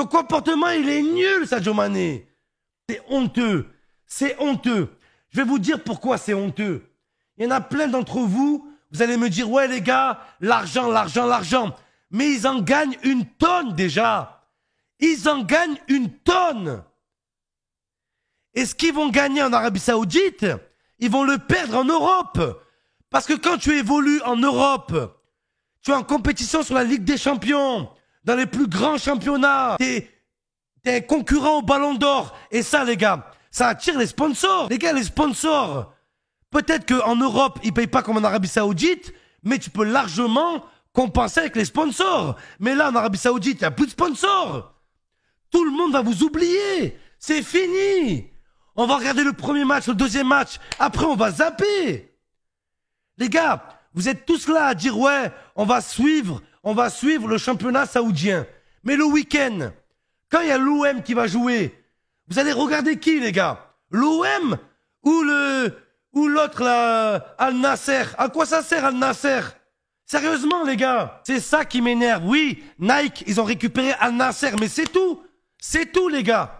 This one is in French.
Le comportement, il est nul, Sadio Mané. C'est honteux. C'est honteux. Je vais vous dire pourquoi c'est honteux. Il y en a plein d'entre vous, vous allez me dire, ouais les gars, l'argent, l'argent, l'argent. Mais ils en gagnent une tonne déjà. Ils en gagnent une tonne. Et ce qu'ils vont gagner en Arabie Saoudite, ils vont le perdre en Europe. Parce que quand tu évolues en Europe, tu es en compétition sur la Ligue des Champions, dans les plus grands championnats. T'es un concurrent au Ballon d'Or. Et ça, les gars, ça attire les sponsors. Les gars, les sponsors. Peut-être qu'en Europe, ils payent pas comme en Arabie Saoudite, mais tu peux largement compenser avec les sponsors. Mais là, en Arabie Saoudite, il n'y a plus de sponsors. Tout le monde va vous oublier. C'est fini. On va regarder le premier match, le deuxième match. Après, on va zapper. Les gars, vous êtes tous là à dire ouais, on va suivre on va suivre le championnat saoudien. Mais le week-end, quand il y a l'OM qui va jouer, vous allez regarder qui, les gars L'OM ou le ou l'autre, là, Al Nasser À quoi ça sert Al Nasser Sérieusement, les gars, c'est ça qui m'énerve. Oui, Nike, ils ont récupéré Al Nasser, mais c'est tout. C'est tout, les gars.